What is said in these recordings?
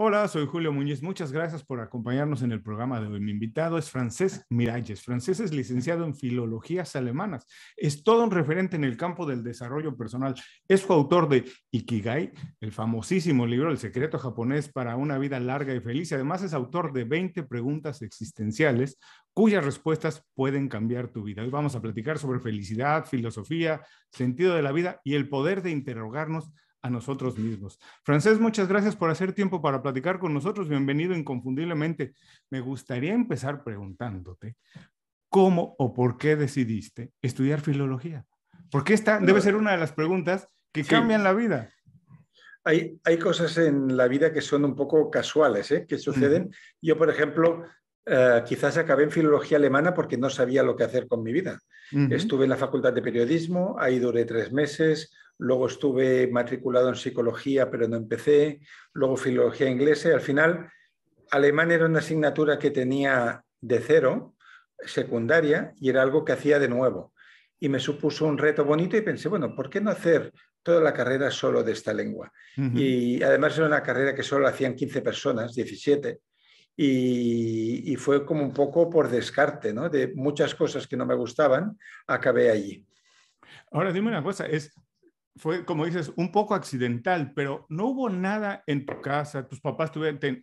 Hola, soy Julio Muñiz. Muchas gracias por acompañarnos en el programa de hoy. Mi invitado es Francés Miralles. Francés es licenciado en Filologías Alemanas. Es todo un referente en el campo del desarrollo personal. Es coautor de Ikigai, el famosísimo libro El secreto japonés para una vida larga y feliz. Además, es autor de 20 preguntas existenciales cuyas respuestas pueden cambiar tu vida. Hoy vamos a platicar sobre felicidad, filosofía, sentido de la vida y el poder de interrogarnos nosotros mismos. Francés, muchas gracias por hacer tiempo para platicar con nosotros. Bienvenido inconfundiblemente. Me gustaría empezar preguntándote cómo o por qué decidiste estudiar filología. Porque esta debe ser una de las preguntas que cambian la vida. Hay, hay, cosas en la vida que son un poco casuales, ¿eh? que suceden. Yo, por ejemplo, eh, quizás acabé en filología alemana porque no sabía lo que hacer con mi vida. Estuve en la facultad de periodismo, ahí duré tres meses, luego estuve matriculado en psicología, pero no empecé, luego filología inglesa al final alemán era una asignatura que tenía de cero, secundaria, y era algo que hacía de nuevo. Y me supuso un reto bonito y pensé, bueno, ¿por qué no hacer toda la carrera solo de esta lengua? Y además era una carrera que solo hacían 15 personas, 17. Y, y, fue como un poco por descarte, ¿no? De muchas cosas que no me gustaban, acabé allí. Ahora dime una cosa, es fue, como dices, un poco accidental, pero no hubo nada en tu casa, tus papás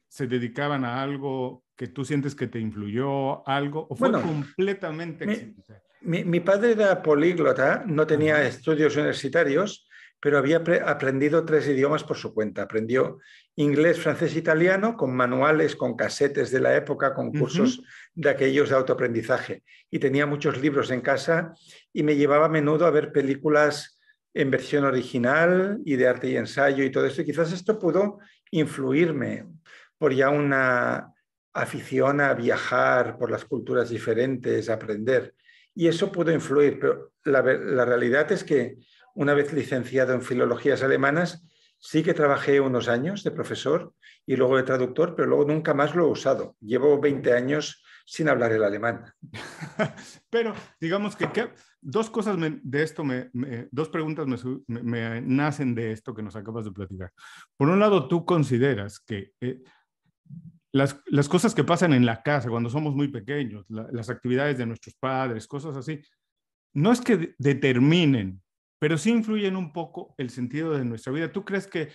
se dedicaban a algo que tú sientes que te influyó, algo, o fue completamente mi, accidental. Mi, padre era políglota, no tenía estudios universitarios, pero había aprendido tres idiomas por su cuenta. Aprendió inglés, francés, italiano, con manuales, con casetes de la época, con cursos de aquellos de autoaprendizaje. Y tenía muchos libros en casa y me llevaba a menudo a ver películas en versión original y de arte y ensayo y todo eso. Y quizás esto pudo influirme por ya una afición a viajar por las culturas diferentes, aprender. Y eso pudo influir, pero la, realidad es que una vez licenciado en filologías alemanas, sí que trabajé unos años de profesor y luego de traductor, pero luego nunca más lo he usado. Llevo 20 años sin hablar el alemán. pero digamos que dos cosas de esto, me, dos preguntas me, nacen de esto que nos acabas de platicar. Por un lado, tú consideras que eh, las, cosas que pasan en la casa cuando somos muy pequeños, las actividades de nuestros padres, cosas así, no es que determinen, pero sí influyen un poco el sentido de nuestra vida. ¿Tú crees que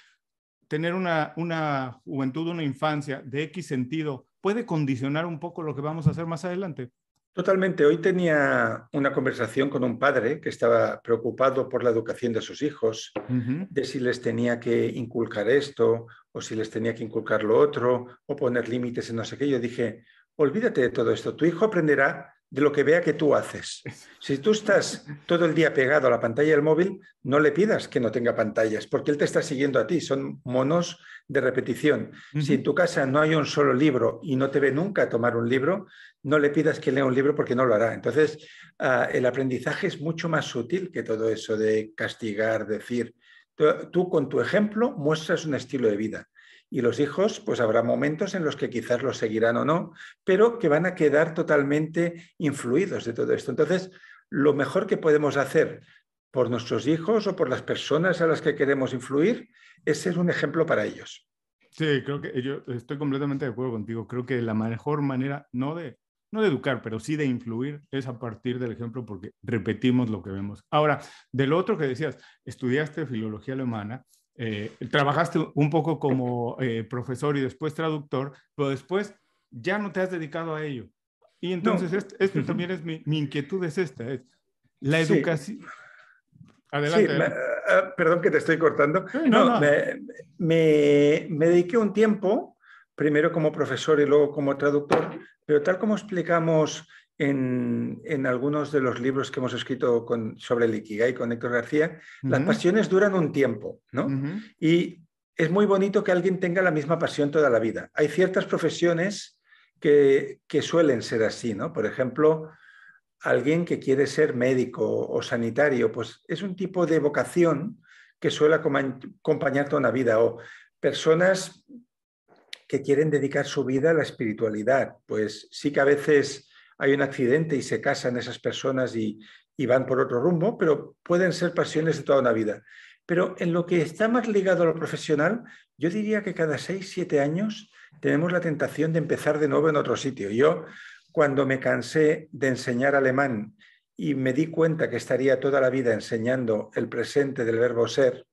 tener una, una juventud, una infancia de X sentido puede condicionar un poco lo que vamos a hacer más adelante? Totalmente. Hoy tenía una conversación con un padre que estaba preocupado por la educación de sus hijos, de si les tenía que inculcar esto o si les tenía que inculcar lo otro o poner límites en no sé qué. Yo dije, olvídate de todo esto. Tu hijo aprenderá de lo que vea que tú haces. Si tú estás todo el día pegado a la pantalla del móvil, no le pidas que no tenga pantallas, porque él te está siguiendo a ti, son monos de repetición. Si en tu casa no hay un solo libro y no te ve nunca tomar un libro, no le pidas que lea un libro porque no lo hará. Entonces, ah, el aprendizaje es mucho más sutil que todo eso de castigar, decir. tú con tu ejemplo muestras un estilo de vida. Y los hijos, pues habrá momentos en los que quizás los seguirán o no, pero que van a quedar totalmente influidos de todo esto. Entonces, lo mejor que podemos hacer por nuestros hijos o por las personas a las que queremos influir es ser un ejemplo para ellos. Sí, creo que yo estoy completamente de acuerdo contigo. Creo que la mejor manera, no de, no de educar, pero sí de influir, es a partir del ejemplo porque repetimos lo que vemos. Ahora, del otro que decías, estudiaste filología alemana eh, trabajaste un poco como eh, profesor y después traductor, pero después ya no te has dedicado a ello. Y entonces, esto este también es mi, mi, inquietud, es esta, la educación. Adelante. Ah, ah, perdón que te estoy cortando. No, me, me, dediqué un tiempo, primero como profesor y luego como traductor, pero tal como explicamos en, algunos de los libros que hemos escrito sobre el y con Héctor García, las pasiones duran un tiempo, ¿no? Y es muy bonito que alguien tenga la misma pasión toda la vida. Hay ciertas profesiones que, que suelen ser así, ¿no? Por ejemplo, alguien que quiere ser médico o sanitario, pues es un tipo de vocación que suele acompañar toda una vida. O personas que quieren dedicar su vida a la espiritualidad, pues sí que a veces hay un accidente y se casan esas personas y, van por otro rumbo, pero pueden ser pasiones de toda una vida. Pero en lo que está más ligado a lo profesional, yo diría que cada seis, siete años tenemos la tentación de empezar de nuevo en otro sitio. Yo, cuando me cansé de enseñar alemán y me di cuenta que estaría toda la vida enseñando el presente del verbo ser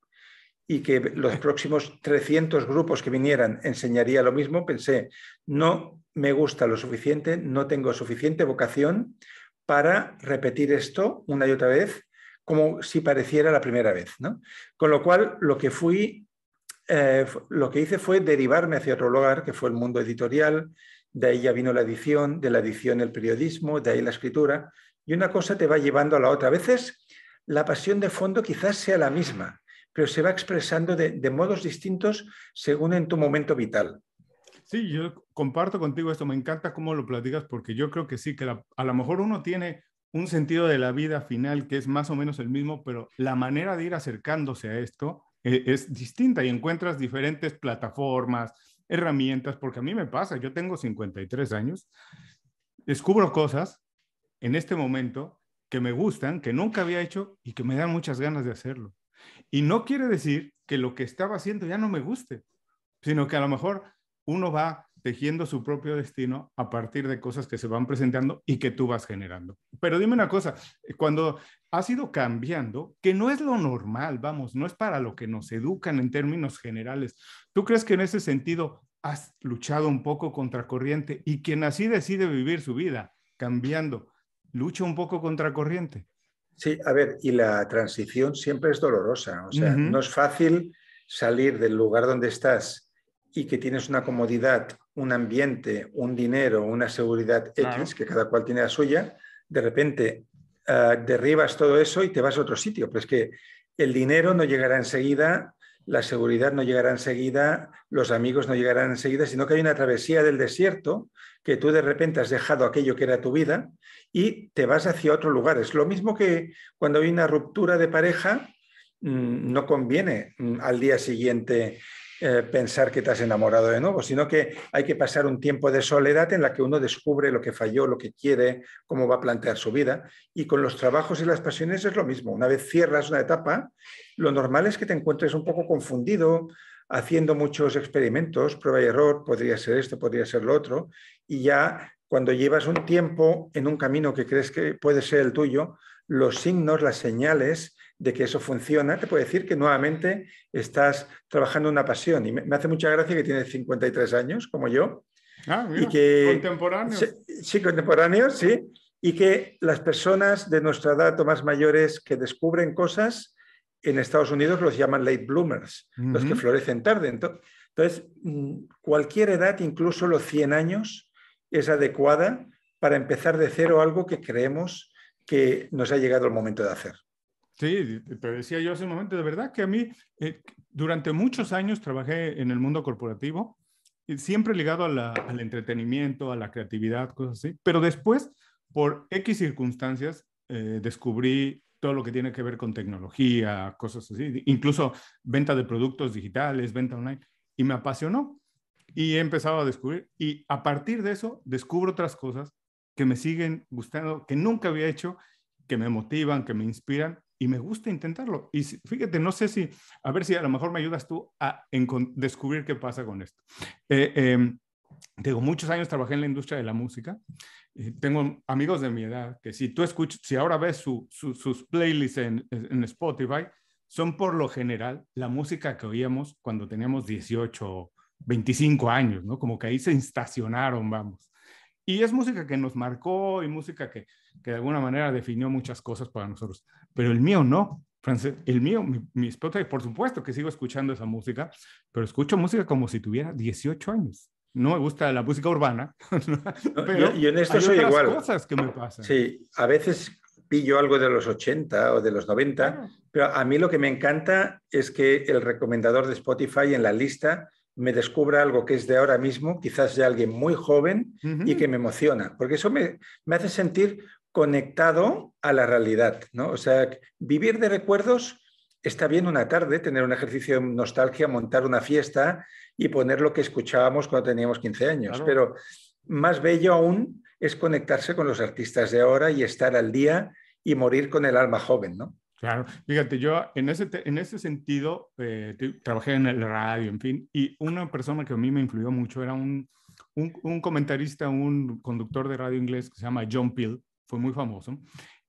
y que los próximos 300 grupos que vinieran enseñaría lo mismo, pensé, no me gusta lo suficiente, no tengo suficiente vocación para repetir esto una y otra vez, como si pareciera la primera vez. ¿no? Con lo cual, lo que fui, eh, lo que hice fue derivarme hacia otro lugar, que fue el mundo editorial, de ahí ya vino la edición, de la edición el periodismo, de ahí la escritura, y una cosa te va llevando a la otra. A veces la pasión de fondo quizás sea la misma, pero se va expresando de modos distintos según en tu momento vital. Sí, yo comparto contigo esto, me encanta cómo lo platicas porque yo creo que sí, que a lo mejor uno tiene un sentido de la vida final que es más o menos el mismo, pero la manera de ir acercándose a esto eh, es distinta y encuentras diferentes plataformas, herramientas, porque a mí me pasa, yo tengo 53 años, descubro cosas en este momento que me gustan, que nunca había hecho y que me dan muchas ganas de hacerlo. Y no quiere decir que lo que estaba haciendo ya no me guste, sino que a lo mejor uno va tejiendo su propio destino a partir de cosas que se van presentando y que tú vas generando. Pero dime una cosa, eh, cuando has ido cambiando, que no es lo normal, vamos, no es para lo que nos educan en términos generales, ¿tú crees que en ese sentido has luchado un poco contra corriente y quien así decide vivir su vida cambiando, lucha un poco contra corriente? Sí, a ver, y la transición siempre es dolorosa, o sea, no es fácil salir del lugar donde estás y que tienes una comodidad, un ambiente, un dinero, una seguridad X, que cada cual tiene la suya, de repente ah, derribas todo eso y te vas a otro sitio. Pero es que el dinero no llegará enseguida, la seguridad no llegará enseguida, los amigos no llegarán enseguida, sino que hay una travesía del desierto que tú de repente has dejado aquello que era tu vida y te vas hacia otro lugar. Es lo mismo que cuando hay una ruptura de pareja, mm, no conviene mm, al día siguiente eh, pensar que te has enamorado de nuevo, sino que hay que pasar un tiempo de soledad en la que uno descubre lo que falló, lo que quiere, cómo va a plantear su vida. Y con los trabajos y las pasiones es lo mismo. Una vez cierras una etapa, lo normal es que te encuentres un poco confundido, haciendo muchos experimentos, prueba y error, podría ser esto, podría ser lo otro, y ya cuando llevas un tiempo en un camino que crees que puede ser el tuyo, los signos, las señales de que eso funciona, te puedo decir que nuevamente estás trabajando una pasión. Y me, hace mucha gracia que tienes 53 años, como yo. Ah, y que, Sí, contemporáneo, sí. Y que las personas de nuestra edad o más mayores que descubren cosas, en Estados Unidos los llaman late bloomers, los que florecen tarde. Entonces, mm, cualquier edad, incluso los 100 años, es adecuada para empezar de cero algo que creemos que nos ha llegado el momento de hacer. Sí, te decía yo hace un momento, de verdad que a mí eh, durante muchos años trabajé en el mundo corporativo, siempre ligado al entretenimiento, a la creatividad, cosas así, pero después, por X circunstancias, eh, descubrí todo lo que tiene que ver con tecnología, cosas así, incluso venta de productos digitales, venta online, y me apasionó y he empezado a descubrir, y a partir de eso descubro otras cosas que me siguen gustando, que nunca había hecho, que me motivan, que me inspiran y me gusta intentarlo. Y fíjate, no sé si, a ver si a lo mejor me ayudas tú a descubrir qué pasa con esto. tengo eh, em, muchos años trabajé en la industria de la música. Eh, tengo amigos de mi edad que si tú escuchas, si ahora ves su, sus playlists en, Spotify, son por lo general la música que oíamos cuando teníamos 18, 25 años, ¿no? Como que ahí se estacionaron, vamos. Y es música que nos marcó y música que, que de alguna manera definió muchas cosas para nosotros pero el mío no. francés. El mío, mi, Spotify, por supuesto que sigo escuchando esa música, pero escucho música como si tuviera 18 años no me gusta la música urbana, pero yo, en esto soy igual. cosas que me pasan. Sí, a veces pillo algo de los 80 o de los 90, pero a mí lo que me encanta es que el recomendador de Spotify en la lista me descubra algo que es de ahora mismo, quizás de alguien muy joven y que me emociona, porque eso me, me hace sentir conectado a la realidad, ¿no? O sea, vivir de recuerdos está bien una tarde, tener un ejercicio de nostalgia, montar una fiesta y poner lo que escuchábamos cuando teníamos 15 años, pero más bello aún es conectarse con los artistas de ahora y estar al día y morir con el alma joven, ¿no? Claro, fíjate, yo en ese, en ese sentido eh, trabajé en el radio, en fin, y una persona que a mí me influyó mucho era un, un, un comentarista, un conductor de radio inglés que se llama John Peel, fue muy famoso,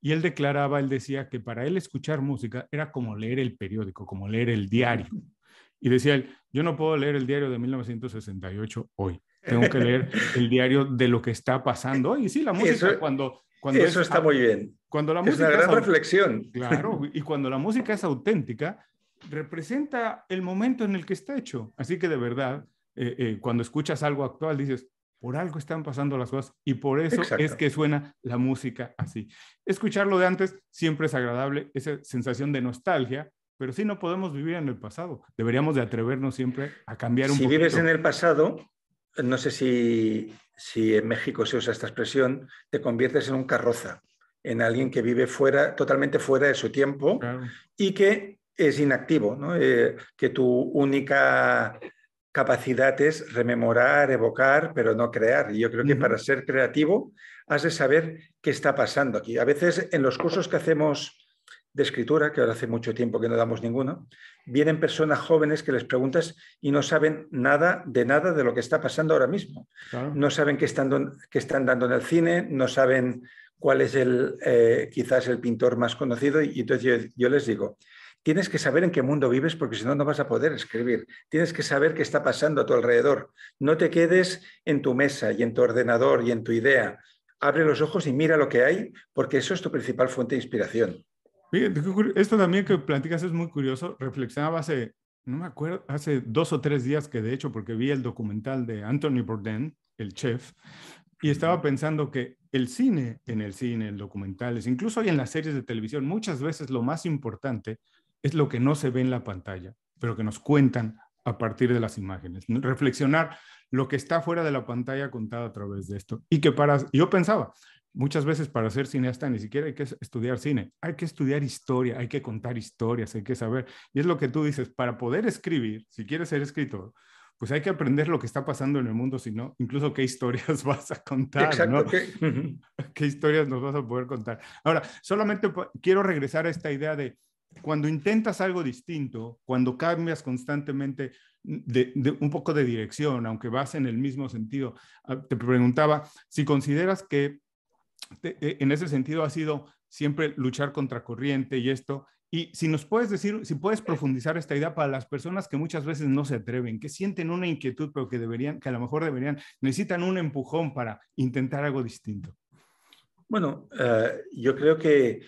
y él declaraba, él decía que para él escuchar música era como leer el periódico, como leer el diario. Y decía él, yo no puedo leer el diario de 1968 hoy, tengo que leer el diario de lo que está pasando hoy. Y sí, la música cuando... cuando eso está muy bien. la es una gran reflexión. Claro, y cuando la música es auténtica, representa el momento en el que está hecho. Así que de verdad, eh, eh, cuando escuchas algo actual, dices, por algo están pasando las cosas y por eso es que suena la música así. Escucharlo de antes siempre es agradable, esa sensación de nostalgia, pero sí no podemos vivir en el pasado. Deberíamos de atrevernos siempre a cambiar un si vives en el pasado, no sé si, en México se usa esta expresión, te conviertes en un carroza, en alguien que vive fuera, totalmente fuera de su tiempo y que es inactivo, eh, que tu única capacidad es rememorar, evocar, pero no crear. Y yo creo que para ser creativo has de saber qué está pasando aquí. A veces en los cursos que hacemos de escritura, que ahora hace mucho tiempo que no damos ninguno, vienen personas jóvenes que les preguntas y no saben nada de nada de lo que está pasando ahora mismo. No saben qué están, están dando en el cine, no saben cuál es el, eh, quizás el pintor más conocido. Y entonces yo les digo, Tienes que saber en qué mundo vives porque si no, no vas a poder escribir. Tienes que saber qué está pasando a tu alrededor. No te quedes en tu mesa y en tu ordenador y en tu idea. Abre los ojos y mira lo que hay porque eso es tu principal fuente de inspiración. Esto también que platicas es muy curioso. Reflexionaba hace, no me acuerdo, hace dos o tres días que de hecho, porque vi el documental de Anthony Bourdain, el chef, y estaba pensando que el cine, en el cine, en documentales, incluso hoy en las series de televisión, muchas veces lo más importante es lo que no se ve en la pantalla, pero que nos cuentan a partir de las imágenes. Reflexionar lo que está fuera de la pantalla contada a través de esto. Y que para, yo pensaba, muchas veces para ser cineasta ni siquiera hay que estudiar cine, hay que estudiar historia, hay que contar historias, hay que saber. Y es lo que tú dices, para poder escribir, si quieres ser escritor, pues hay que aprender lo que está pasando en el mundo, sino incluso qué historias vas a contar, Exacto, ¿no? qué historias nos vas a poder contar. Ahora, solamente quiero regresar a esta idea de cuando intentas algo distinto, cuando cambias constantemente de, un poco de dirección, aunque vas en el mismo sentido, ah, te preguntaba si consideras que eh, en ese sentido ha sido siempre luchar contra corriente y esto, y si nos puedes decir, si puedes profundizar esta idea para las personas que muchas veces no se atreven, que sienten una inquietud, pero que deberían, que a lo mejor deberían, necesitan un empujón para intentar algo distinto. Bueno, eh, yo creo que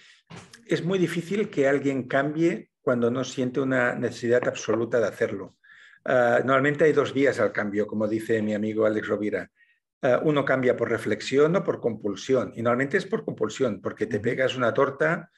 es muy difícil que alguien cambie cuando no siente una necesidad absoluta de hacerlo. Ah, normalmente hay dos vías al cambio, como dice mi amigo Alex Rovira. Ah, uno cambia por reflexión o por compulsión. Y normalmente es por compulsión, porque te pegas una torta,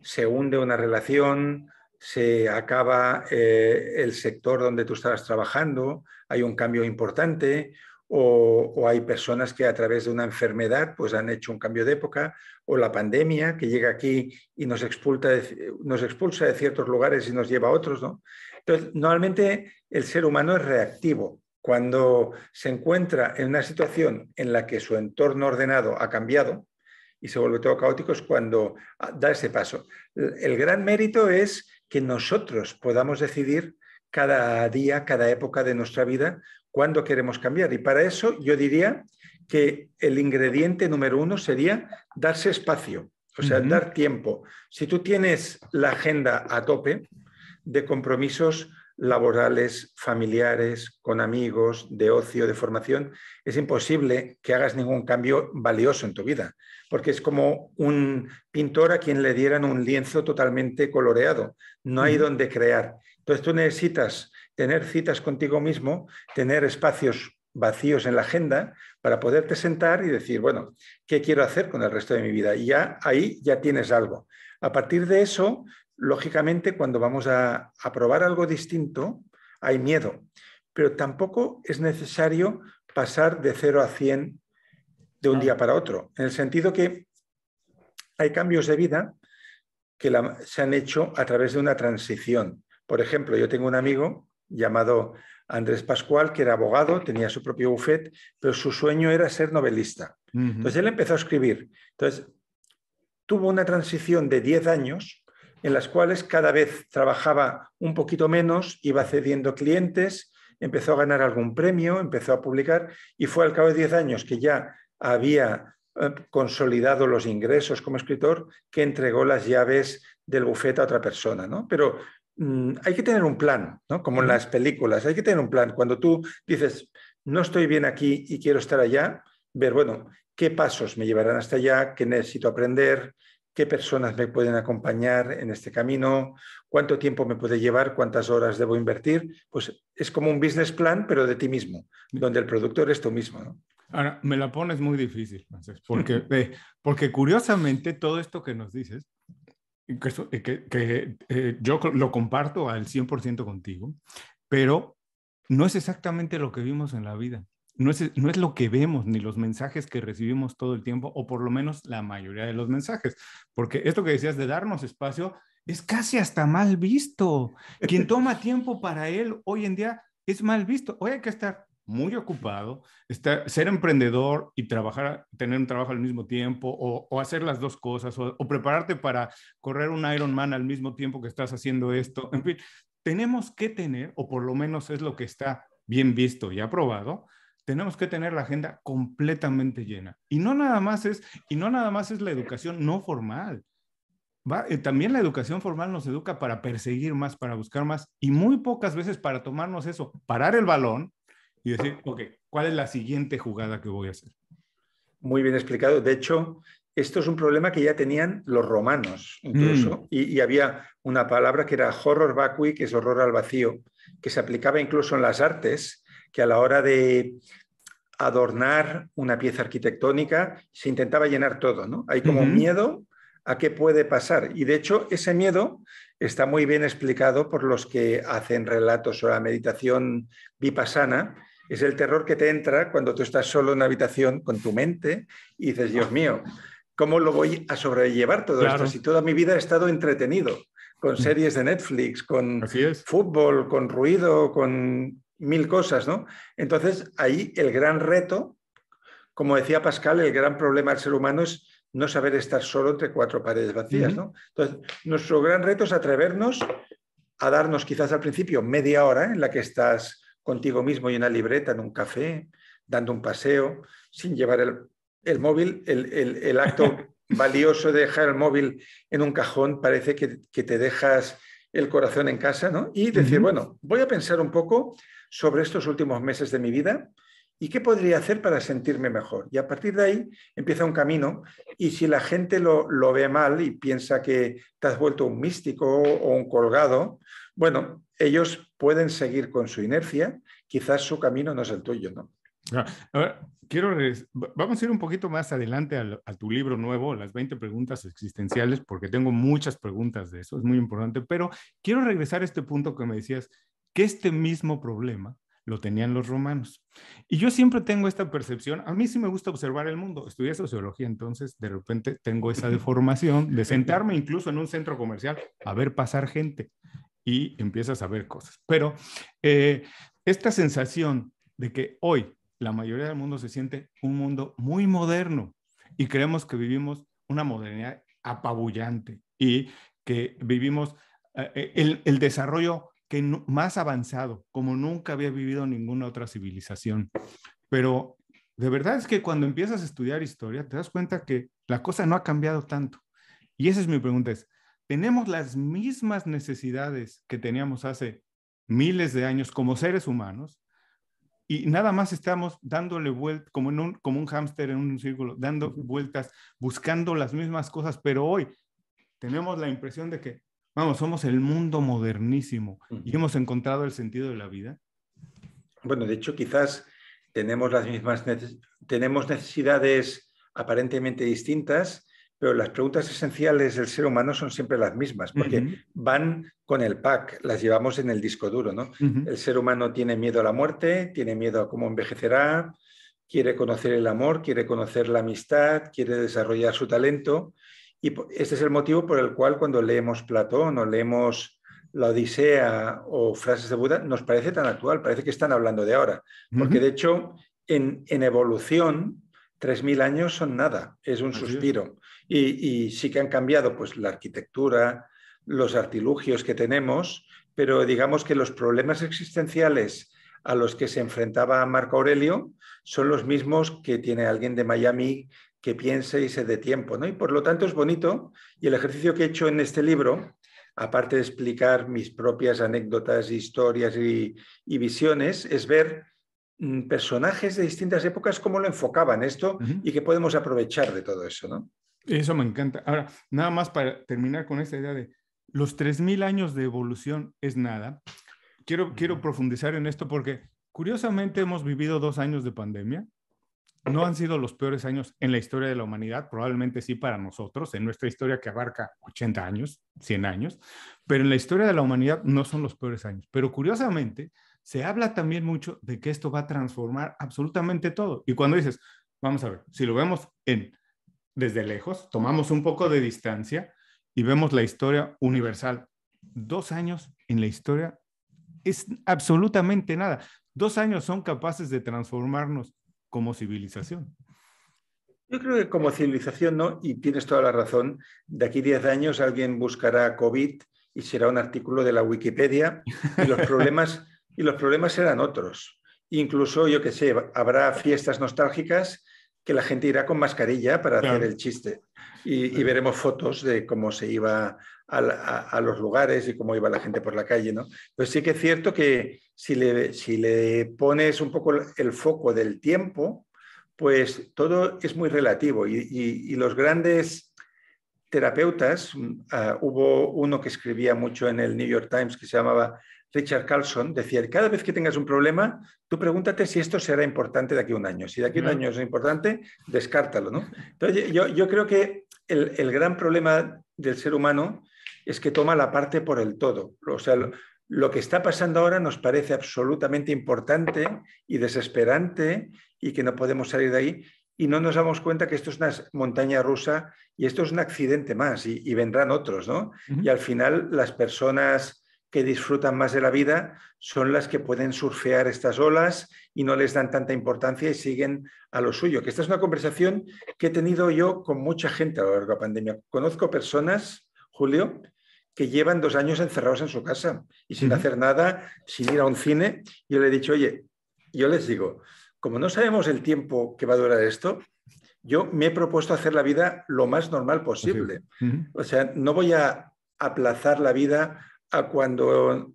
se hunde una relación, se acaba eh, el sector donde tú estabas trabajando, hay un cambio importante o, hay personas que a través de una enfermedad pues han hecho un cambio de época, o la pandemia que llega aquí y nos, expulsa, de ciertos lugares y nos lleva a otros. ¿no? Entonces, normalmente el ser humano es reactivo. Cuando se encuentra en una situación en la que su entorno ordenado ha cambiado y se vuelve todo caótico, es cuando ah, da ese paso. El gran mérito es que nosotros podamos decidir cada día, cada época de nuestra vida, cuándo queremos cambiar. Y para eso yo diría que el ingrediente número uno sería darse espacio, o sea, dar tiempo. Si tú tienes la agenda a tope de compromisos laborales, familiares, con amigos, de ocio, de formación, es imposible que hagas ningún cambio valioso en tu vida, porque es como un pintor a quien le dieran un lienzo totalmente coloreado, no hay donde crear. Entonces tú necesitas tener citas contigo mismo, tener espacios vacíos en la agenda para poderte sentar y decir, bueno, ¿qué quiero hacer con el resto de mi vida? Y ya ahí ya tienes algo. A partir de eso, lógicamente, cuando vamos a, probar algo distinto, hay miedo, pero tampoco es necesario pasar de 0 a 100 de un día para otro, en el sentido que hay cambios de vida que se han hecho a través de una transición. Por ejemplo, yo tengo un amigo llamado Andrés Pascual, que era abogado, tenía su propio bufet, pero su sueño era ser novelista. Entonces él empezó a escribir. Entonces tuvo una transición de 10 años en las cuales cada vez trabajaba un poquito menos, iba cediendo clientes, empezó a ganar algún premio, empezó a publicar y fue al cabo de 10 años que ya había eh, consolidado los ingresos como escritor que entregó las llaves del bufete a otra persona, ¿no? Pero Mm, hay que tener un plan, ¿no? Como en las películas, hay que tener un plan. Cuando tú dices, no estoy bien aquí y quiero estar allá, ver, bueno, qué pasos me llevarán hasta allá, qué necesito aprender, qué personas me pueden acompañar en este camino, cuánto tiempo me puede llevar, cuántas horas debo invertir. Pues es como un business plan, pero de ti mismo, donde el productor es tú mismo. Ahora, me la pones muy difícil, porque curiosamente todo esto que nos dices que, eh, yo lo comparto al 100% contigo, pero no es exactamente lo que vimos en la vida. No es, no es, lo que vemos ni los mensajes que recibimos todo el tiempo, o por lo menos la mayoría de los mensajes, porque esto que decías de darnos espacio es casi hasta mal visto. Quien toma tiempo para él hoy en día es mal visto. Hoy hay que estar muy ocupado, estar, ser emprendedor y trabajar, tener un trabajo al mismo tiempo o, hacer las dos cosas o, prepararte para correr un Ironman al mismo tiempo que estás haciendo esto. En fin, tenemos que tener, o por lo menos es lo que está bien visto y aprobado, tenemos que tener la agenda completamente llena. Y no nada más es, y no nada más es la educación no formal. Eh, también la educación formal nos educa para perseguir más, para buscar más y muy pocas veces para tomarnos eso, parar el balón, y decir, ok, ¿cuál es la siguiente jugada que voy a hacer? Muy bien explicado. De hecho, esto es un problema que ya tenían los romanos, incluso. Mm. Y, había una palabra que era horror vacui, que es horror al vacío, que se aplicaba incluso en las artes, que a la hora de adornar una pieza arquitectónica se intentaba llenar todo, Hay como miedo a qué puede pasar. Y de hecho, ese miedo está muy bien explicado por los que hacen relatos sobre la meditación vipassana, es el terror que te entra cuando tú estás solo en una habitación con tu mente y dices, Dios mío, ¿cómo lo voy a sobrellevar todo esto? Si toda mi vida he estado entretenido con mm. series de Netflix, con fútbol, con ruido, con mil cosas, ¿no? Entonces, ahí el gran reto, como decía Pascal, el gran problema del ser humano es no saber estar solo entre cuatro paredes vacías, ¿no? Entonces, nuestro gran reto es atrevernos a darnos quizás al principio media hora en la que estás contigo mismo y una libreta en un café, dando un paseo, sin llevar el, móvil, el, acto valioso de dejar el móvil en un cajón, parece que, te dejas el corazón en casa, ¿no? Y decir, bueno, voy a pensar un poco sobre estos últimos meses de mi vida y qué podría hacer para sentirme mejor. Y a partir de ahí empieza un camino y si la gente lo ve mal y piensa que te has vuelto un místico o un colgado, bueno, ellos pueden seguir con su inercia, quizás su camino no es el tuyo, ¿no? Ah, quiero vamos a ir un poquito más adelante a, a, tu libro nuevo, Las 20 preguntas existenciales, porque tengo muchas preguntas de eso, es muy importante, pero quiero regresar a este punto que me decías, que este mismo problema lo tenían los romanos. Y yo siempre tengo esta percepción, a mí sí me gusta observar el mundo, estudié sociología, entonces de repente tengo esa deformación de sentarme incluso en un centro comercial a ver pasar gente y empiezas a ver cosas. Pero eh, esta sensación de que hoy la mayoría del mundo se siente un mundo muy moderno y creemos que vivimos una modernidad apabullante y que vivimos eh, eh, el, el, desarrollo que más avanzado, como nunca había vivido ninguna otra civilización. Pero de verdad es que cuando empiezas a estudiar historia, te das cuenta que la cosa no ha cambiado tanto. Y esa es mi pregunta, es, tenemos las mismas necesidades que teníamos hace miles de años como seres humanos y nada más estamos dándole vueltas, como, un, como un hámster en un círculo, dando vueltas, buscando las mismas cosas, pero hoy tenemos la impresión de que, vamos, somos el mundo modernísimo y hemos encontrado el sentido de la vida. Bueno, de hecho, quizás tenemos las mismas tenemos necesidades aparentemente distintas, pero las preguntas esenciales del ser humano son siempre las mismas, porque van con el pack, las llevamos en el disco duro, ¿no? El ser humano tiene miedo a la muerte, tiene miedo a cómo envejecerá, quiere conocer el amor, quiere conocer la amistad, quiere desarrollar su talento, y este es el motivo por el cual cuando leemos Platón o leemos la Odisea o frases de Buda nos parece tan actual, parece que están hablando de ahora, porque de hecho en, evolución 3.000 años son nada, es un suspiro. Y, sí que han cambiado pues, la arquitectura, los artilugios que tenemos, pero digamos que los problemas existenciales a los que se enfrentaba Marco Aurelio son los mismos que tiene alguien de Miami que piense y se dé tiempo. ¿no? Y por lo tanto es bonito. Y el ejercicio que he hecho en este libro, aparte de explicar mis propias anécdotas, historias y, visiones, es ver mm, personajes de distintas épocas, cómo lo enfocaban esto y que podemos aprovechar de todo eso. ¿no? Eso me encanta. Ahora, nada más para terminar con esta idea de los 3.000 años de evolución es nada. Quiero, quiero profundizar en esto porque curiosamente hemos vivido dos años de pandemia. No han sido los peores años en la historia de la humanidad, probablemente sí para nosotros, en nuestra historia que abarca 80 años, 100 años, pero en la historia de la humanidad no son los peores años. Pero curiosamente, se habla también mucho de que esto va a transformar absolutamente todo. Y cuando dices, vamos a ver, si lo vemos en desde lejos, tomamos un poco de distancia y vemos la historia universal. Dos años en la historia es absolutamente nada. Dos años son capaces de transformarnos como civilización. Yo creo que como civilización no, y tienes toda la razón. De aquí diez 10 años alguien buscará COVID y será un artículo de la Wikipedia y los problemas, y los problemas serán otros. Incluso, yo qué sé, habrá fiestas nostálgicas que la gente irá con mascarilla para hacer el chiste. Y, veremos fotos de cómo se iba a, los lugares y cómo iba la gente por la calle, ¿no? Pero sí que es cierto que si le, pones un poco el foco del tiempo, pues todo es muy relativo y, los grandes terapeutas, mm, ah, hubo uno que escribía mucho en el New York Times que se llamaba Richard Carlson, decía, cada vez que tengas un problema, tú pregúntate si esto será importante de aquí a un año. Si de aquí a un año es importante, descártalo. ¿no? Entonces, yo, creo que el, gran problema del ser humano es que toma la parte por el todo. O sea, lo, que está pasando ahora nos parece absolutamente importante y desesperante y que no podemos salir de ahí y no nos damos cuenta que esto es una montaña rusa y esto es un accidente más y, vendrán otros, ¿no? Y al final las personas que disfrutan más de la vida son las que pueden surfear estas olas y no les dan tanta importancia y siguen a lo suyo. Que esta es una conversación que he tenido yo con mucha gente a lo largo de la pandemia. Conozco personas, Julio, que llevan dos años encerrados en su casa y sin hacer nada, sin ir a un cine. Yo le he dicho, oye, yo les digo, como no sabemos el tiempo que va a durar esto, yo me he propuesto hacer la vida lo más normal posible. O sea, no voy a aplazar la vida a cuando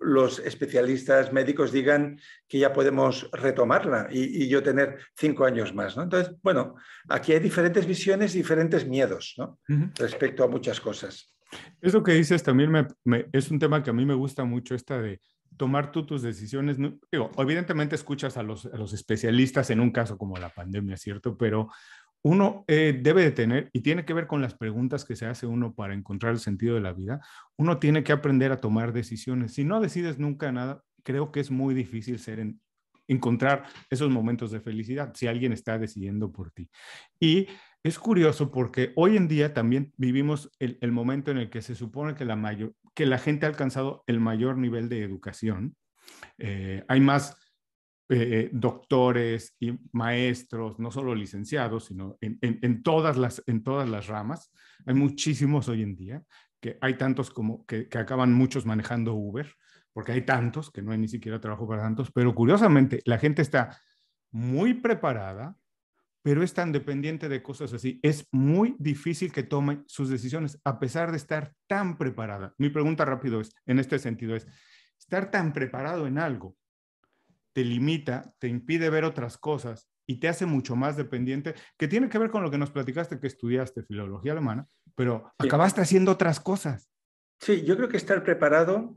los especialistas médicos digan que ya podemos retomarla y, yo tener cinco años más. ¿no? Entonces, bueno, aquí hay diferentes visiones, diferentes miedos ¿no? respecto a muchas cosas. Eso que dices también es un tema que a mí me gusta mucho, esta de tomar tú tus decisiones. evidentemente escuchas a los, a los especialistas en un caso como la pandemia, ¿cierto? Pero uno eh, debe de tener, y tiene que ver con las preguntas que se hace uno para encontrar el sentido de la vida, uno tiene que aprender a tomar decisiones. Si no decides nunca nada, creo que es muy difícil ser encontrar esos momentos de felicidad si alguien está decidiendo por ti. Y es curioso porque hoy en día también vivimos el, momento en el que se supone que la, que la gente ha alcanzado el mayor nivel de educación. Eh, hay más eh, doctores y maestros, no solo licenciados, sino en, todas las, en todas las ramas. Hay muchísimos hoy en día, que hay tantos como que, acaban muchos manejando Uber, porque hay tantos que no hay ni siquiera trabajo para tantos, pero curiosamente la gente está muy preparada, pero es tan dependiente de cosas así. Es muy difícil que tome sus decisiones a pesar de estar tan preparada. Mi pregunta rápido es, en este sentido es, estar tan preparado en algo te limita, te impide ver otras cosas y te hace mucho más dependiente, que tiene que ver con lo que nos platicaste que estudiaste filología alemana, pero acabaste haciendo otras cosas. Sí, yo creo que estar preparado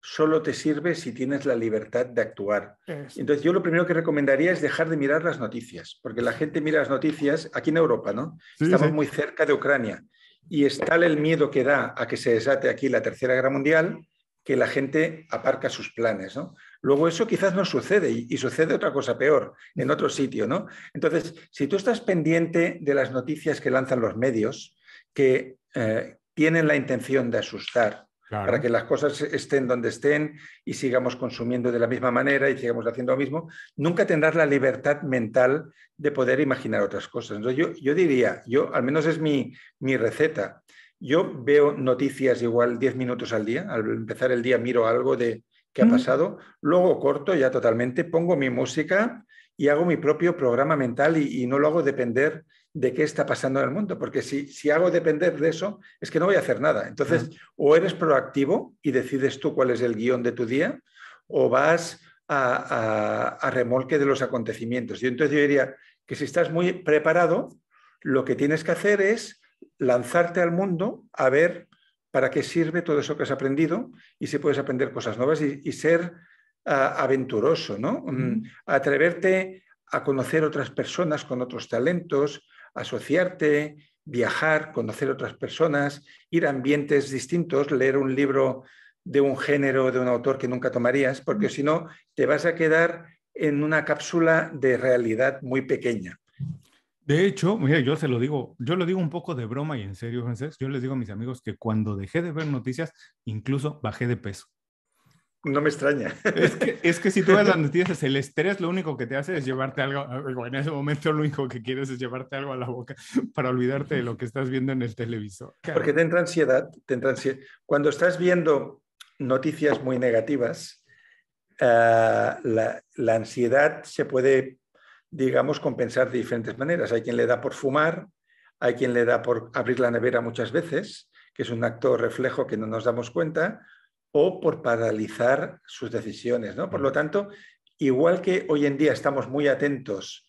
solo te sirve si tienes la libertad de actuar. Entonces, yo lo primero que recomendaría es dejar de mirar las noticias, porque la gente mira las noticias aquí en Europa, ¿no? Estamos muy cerca de Ucrania y es tal el miedo que da a que se desate aquí la Tercera Guerra Mundial que la gente aparca sus planes, ¿no? Luego eso quizás no sucede y, sucede otra cosa peor en otro sitio, ¿no? Entonces, si tú estás pendiente de las noticias que lanzan los medios, que eh, tienen la intención de asustar, para que las cosas estén donde estén y sigamos consumiendo de la misma manera y sigamos haciendo lo mismo, nunca tendrás la libertad mental de poder imaginar otras cosas. yo, yo diría, yo al menos es mi, mi receta, yo veo noticias igual 10 minutos al día, al empezar el día miro algo de ¿Qué ha pasado, luego corto ya totalmente, pongo mi música y hago mi propio programa mental y, no lo hago depender de qué está pasando en el mundo, porque si, si hago depender de eso, es que no voy a hacer nada. Entonces, o eres proactivo y decides tú cuál es el guión de tu día, o vas a, a remolque de los acontecimientos. Y entonces yo diría que si estás muy preparado, lo que tienes que hacer es lanzarte al mundo a ver para qué sirve todo eso que has aprendido y si puedes aprender cosas nuevas y, ser ah, aventuroso, ¿no? Mm, atreverte a conocer otras personas con otros talentos, asociarte, viajar, conocer otras personas, ir a ambientes distintos, leer un libro de un género, de un autor que nunca tomarías, porque si no, te vas a quedar en una cápsula de realidad muy pequeña. De hecho, mira, yo se lo digo, yo lo digo un poco de broma y en serio, francés. Yo les digo a mis amigos que cuando dejé de ver noticias, incluso bajé de peso. No me extraña. Es que, si tú ves las noticias, el estrés lo único que te hace es llevarte algo, en ese momento lo único que quieres es llevarte algo a la boca para olvidarte de lo que estás viendo en el televisor. Porque te entra ansiedad, te entra ansiedad. Cuando estás viendo noticias muy negativas, ah, la, la, ansiedad se puede digamos, compensar de diferentes maneras. Hay quien le da por fumar, hay quien le da por abrir la nevera muchas veces, que es un acto reflejo que no nos damos cuenta, o por paralizar sus decisiones. ¿no? Por lo tanto, igual que hoy en día estamos muy atentos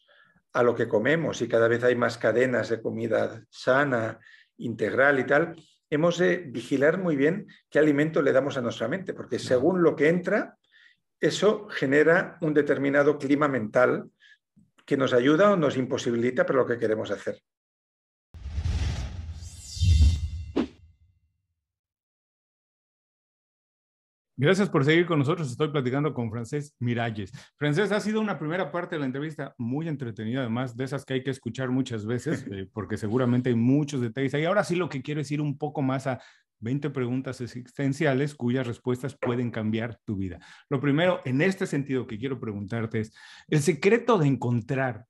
a lo que comemos y cada vez hay más cadenas de comida sana, integral y tal, hemos de vigilar muy bien qué alimento le damos a nuestra mente, porque según lo que entra, eso genera un determinado clima mental que nos ayuda o nos imposibilita para lo que queremos hacer. Gracias por seguir con nosotros. Estoy platicando con Francés Miralles. Francés, ha sido una primera parte de la entrevista muy entretenida, además de esas que hay que escuchar muchas veces, eh, porque seguramente hay muchos detalles y Ahora sí lo que quiero es ir un poco más a, 20 preguntas existenciales cuyas respuestas pueden cambiar tu vida. Lo primero, en este sentido que quiero preguntarte es, ¿el secreto de encontrar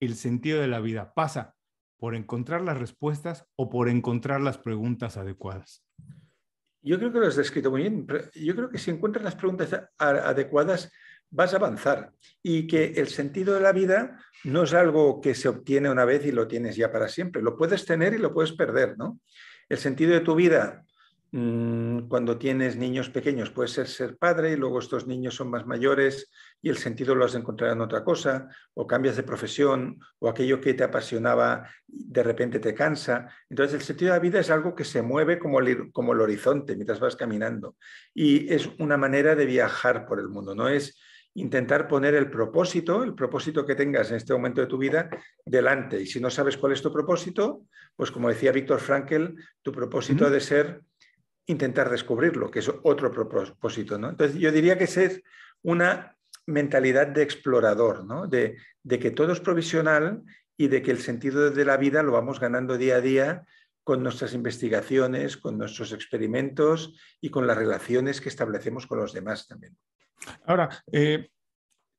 el sentido de la vida pasa por encontrar las respuestas o por encontrar las preguntas adecuadas? Yo creo que lo has descrito muy bien. Yo creo que si encuentras las preguntas adecuadas, vas a avanzar y que el sentido de la vida no es algo que se obtiene una vez y lo tienes ya para siempre. Lo puedes tener y lo puedes perder, ¿no? El sentido de tu vida, mm, cuando tienes niños pequeños, puede ser ser padre y luego estos niños son más mayores y el sentido lo has encontrado en otra cosa, o cambias de profesión, o aquello que te apasionaba de repente te cansa. Entonces el sentido de la vida es algo que se mueve como el, como el horizonte mientras vas caminando y es una manera de viajar por el mundo, no es intentar poner el propósito, el propósito que tengas en este momento de tu vida, delante. Y si no sabes cuál es tu propósito, pues como decía Víctor Frankel, tu propósito ha de ser intentar descubrirlo, que es otro propósito. Entonces, yo diría que es una mentalidad de explorador, de que todo es provisional y de que el sentido de la vida lo vamos ganando día a día con nuestras investigaciones, con nuestros experimentos y con las relaciones que establecemos con los demás también. Ahora, eh,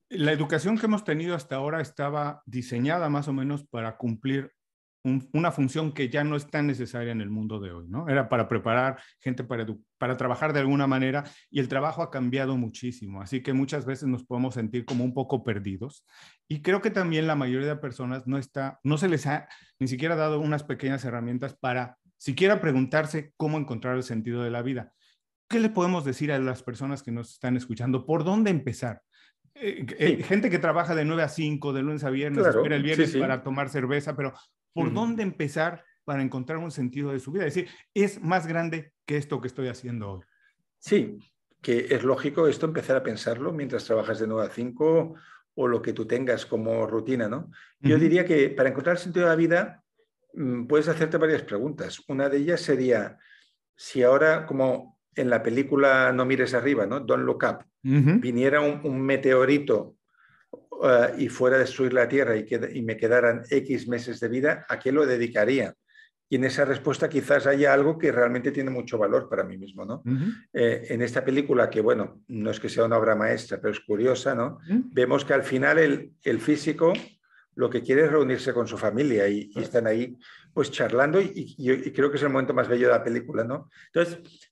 la educación que hemos tenido hasta ahora estaba diseñada más o menos para cumplir una función que ya no es tan necesaria en el mundo de hoy, ¿no? Era para preparar gente para, trabajar de alguna manera y el trabajo ha cambiado muchísimo, así que muchas veces nos podemos sentir como un poco perdidos y creo que también la mayoría de personas no no se les ha ni siquiera dado unas pequeñas herramientas para siquiera preguntarse cómo encontrar el sentido de la vida. ¿qué le podemos decir a las personas que nos están escuchando? ¿Por dónde empezar? Eh, eh, gente que trabaja de 9 a 5, de lunes a viernes, espera el viernes para tomar cerveza, pero ¿por dónde empezar para encontrar un sentido de su vida? Es decir, es más grande que esto que estoy haciendo hoy. Sí, que es lógico esto empezar a pensarlo mientras trabajas de 9 a 5 o lo que tú tengas como rutina, ¿no? Yo diría que para encontrar el sentido de la vida mm, puedes hacerte varias preguntas. Una de ellas sería, si ahora, como en la película No mires arriba, ¿no? Don't Look Up, viniera un, meteorito eh, y fuera a destruir la Tierra y, me quedaran X meses de vida, ¿a qué lo dedicaría? Y en esa respuesta quizás haya algo que realmente tiene mucho valor para mí mismo, ¿no? Eh, en esta película, que bueno, no es que sea una obra maestra, pero es curiosa, ¿no? Vemos que al final el, el físico lo que quiere es reunirse con su familia y, están ahí pues charlando y, y, creo que es el momento más bello de la película, ¿no? Entonces,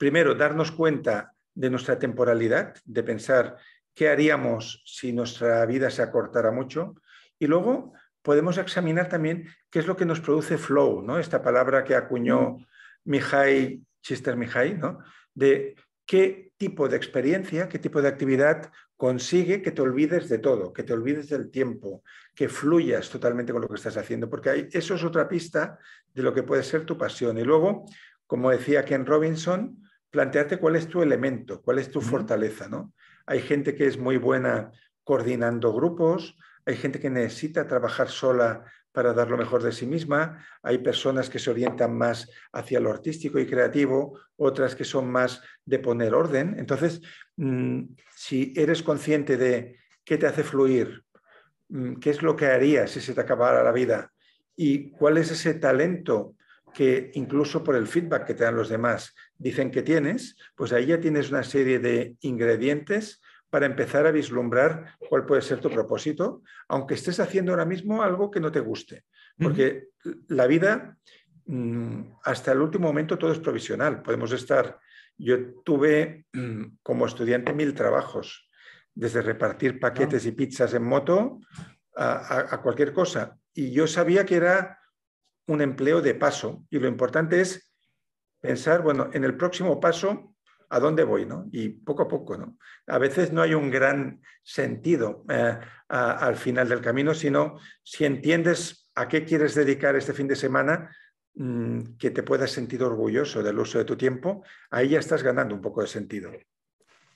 primero, darnos cuenta de nuestra temporalidad, de pensar qué haríamos si nuestra vida se acortara mucho, y luego podemos examinar también qué es lo que nos produce flow, ¿no? Esta palabra que acuñó mm. Mihai, Chister Mihai, ¿no? De qué tipo de experiencia, qué tipo de actividad consigue que te olvides de todo, que te olvides del tiempo, que fluyas totalmente con lo que estás haciendo, porque eso es otra pista de lo que puede ser tu pasión. Y luego, como decía Ken Robinson, plantearte cuál es tu elemento, cuál es tu fortaleza, ¿no? Hay gente que es muy buena coordinando grupos, hay gente que necesita trabajar sola para dar lo mejor de sí misma, hay personas que se orientan más hacia lo artístico y creativo, otras que son más de poner orden. Entonces, mm, si eres consciente de qué te hace fluir, mm, qué es lo que harías si se te acabara la vida y cuál es ese talento que incluso por el feedback que te dan los demás dicen que tienes, pues ahí ya tienes una serie de ingredientes para empezar a vislumbrar cuál puede ser tu propósito, aunque estés haciendo ahora mismo algo que no te guste. Porque la vida, mm, hasta el último momento, todo es provisional. Podemos estar, yo tuve mm, como estudiante mil trabajos, desde repartir paquetes y pizzas en moto a cualquier cosa. Y yo sabía que era un empleo de paso. Y lo importante es pensar, bueno, en el próximo paso, ¿a dónde voy? ¿no? Y poco a poco, ¿no? A veces no hay un gran sentido eh, al final del camino, sino si entiendes a qué quieres dedicar este fin de semana, mm, que te puedas sentir orgulloso del uso de tu tiempo, ahí ya estás ganando un poco de sentido.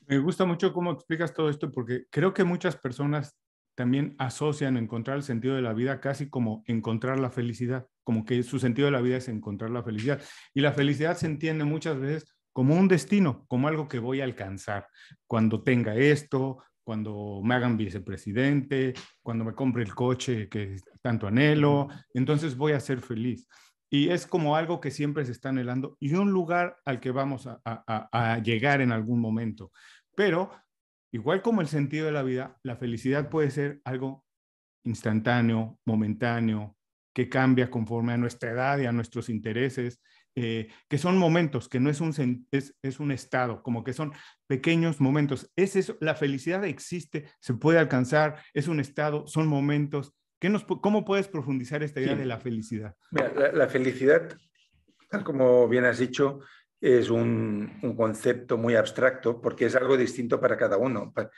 Me gusta mucho cómo explicas todo esto porque creo que muchas personas también asocian encontrar el sentido de la vida casi como encontrar la felicidad como que su sentido de la vida es encontrar la felicidad. Y la felicidad se entiende muchas veces como un destino, como algo que voy a alcanzar cuando tenga esto, cuando me hagan vicepresidente, cuando me compre el coche que tanto anhelo, entonces voy a ser feliz. Y es como algo que siempre se está anhelando y un lugar al que vamos a, a llegar en algún momento. Pero, igual como el sentido de la vida, la felicidad puede ser algo instantáneo, momentáneo, que cambia conforme a nuestra edad y a nuestros intereses, eh, que son momentos, que no es un, es, un estado, como que son pequeños momentos. Es la felicidad existe, se puede alcanzar, es un estado, son momentos. ¿Qué nos, ¿Cómo puedes profundizar esta idea de la felicidad? la, felicidad, tal como bien has dicho, es un, concepto muy abstracto porque es algo distinto para cada uno. Para,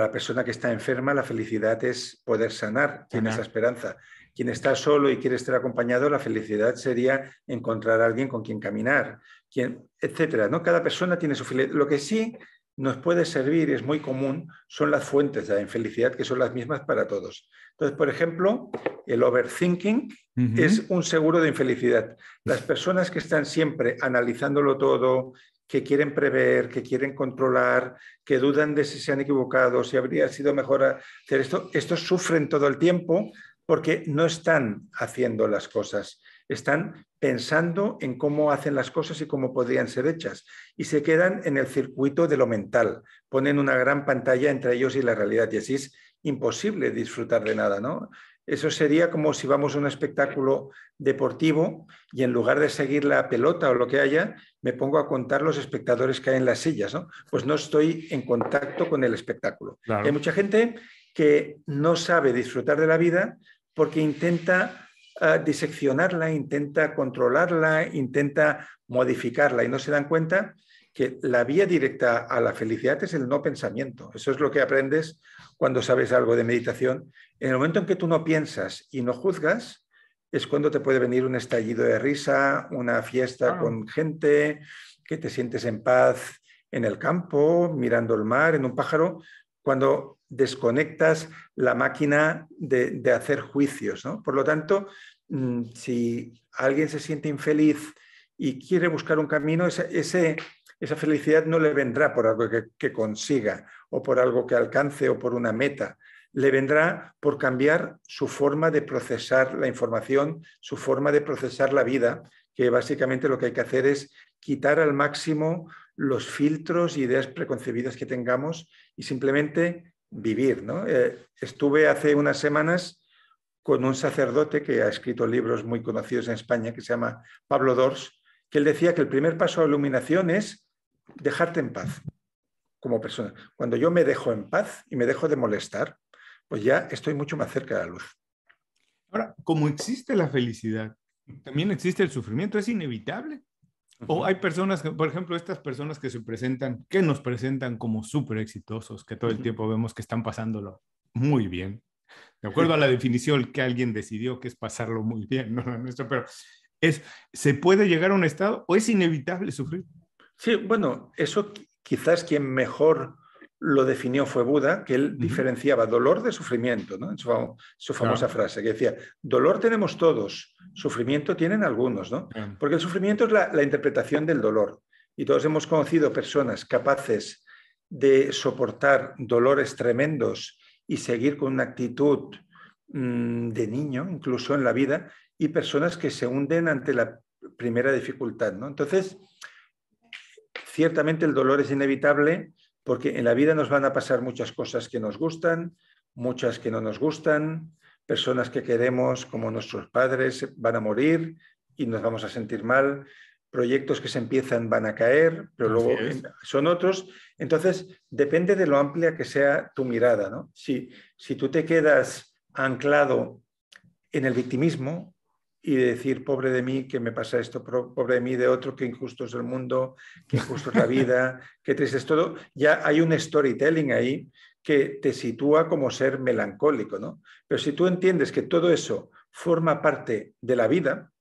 la persona que está enferma, la felicidad es poder sanar, sanar. tiene esa esperanza quien está solo y quiere estar acompañado, la felicidad sería encontrar a alguien con quien caminar, quien, etcétera. ¿no? Cada persona tiene su felicidad. Lo que sí nos puede servir, y es muy común, son las fuentes de la infelicidad, que son las mismas para todos. Entonces, por ejemplo, el overthinking es un seguro de infelicidad. Las personas que están siempre analizándolo todo, que quieren prever, que quieren controlar, que dudan de si se han equivocado, si habría sido mejor hacer esto, estos sufren todo el tiempo porque no están haciendo las cosas, están pensando en cómo hacen las cosas y cómo podrían ser hechas, y se quedan en el circuito de lo mental, ponen una gran pantalla entre ellos y la realidad, y así es imposible disfrutar de nada, ¿no? Eso sería como si vamos a un espectáculo deportivo y en lugar de seguir la pelota o lo que haya, me pongo a contar los espectadores que hay en las sillas, ¿no? Pues no estoy en contacto con el espectáculo. Hay mucha gente que no sabe disfrutar de la vida porque intenta ah, diseccionarla, intenta controlarla, intenta modificarla y no se dan cuenta que la vía directa a la felicidad es el no pensamiento. Eso es lo que aprendes cuando sabes algo de meditación. En el momento en que tú no piensas y no juzgas, es cuando te puede venir un estallido de risa, una fiesta con gente, que te sientes en paz en el campo, mirando el mar, en un pájaro, cuando desconectas la máquina de, hacer juicios. Por lo tanto, mm, si alguien se siente infeliz y quiere buscar un camino, esa felicidad no le vendrá por algo que, consiga o por algo que alcance o por una meta. Le vendrá por cambiar su forma de procesar la información, su forma de procesar la vida, que básicamente lo que hay que hacer es quitar al máximo los filtros y ideas preconcebidas que tengamos y simplemente vivir. ¿no? Eh, estuve hace unas semanas con un sacerdote que ha escrito libros muy conocidos en España, que se llama Pablo Dors, que él decía que el primer paso a la iluminación es dejarte en paz como persona. Cuando yo me dejo en paz y me dejo de molestar, pues ya estoy mucho más cerca de la luz. Ahora, como existe la felicidad, también existe el sufrimiento, es inevitable. O hay personas, por ejemplo, estas personas que se presentan, que nos presentan como súper exitosos, que todo el tiempo vemos que están pasándolo muy bien. De acuerdo a la definición que alguien decidió que es pasarlo muy bien, no la nuestra, pero es, ¿se puede llegar a un estado o es inevitable sufrir? Sí, bueno, eso quizás quien mejor lo definió fue Buda, que él diferenciaba dolor de sufrimiento, ¿no? su, famosa frase, que decía, dolor tenemos todos, sufrimiento tienen algunos, ¿no? Porque el sufrimiento es la, interpretación del dolor. Y todos hemos conocido personas capaces de soportar dolores tremendos y seguir con una actitud mm, de niño, incluso en la vida, y personas que se hunden ante la primera dificultad, ¿no? Entonces, ciertamente el dolor es inevitable, porque en la vida nos van a pasar muchas cosas que nos gustan, muchas que no nos gustan, personas que queremos como nuestros padres van a morir y nos vamos a sentir mal, proyectos que se empiezan van a caer, pero luego son otros. Entonces, depende de lo amplia que sea tu mirada. ¿no? Si, si tú te quedas anclado en el victimismo, y decir, pobre de mí, que me pasa esto, pobre de mí, de otro, que injusto es el mundo, que injusto es la vida, qué triste es todo, ya hay un storytelling ahí que te sitúa como ser melancólico, ¿no? Pero si tú entiendes que todo eso forma parte de la vida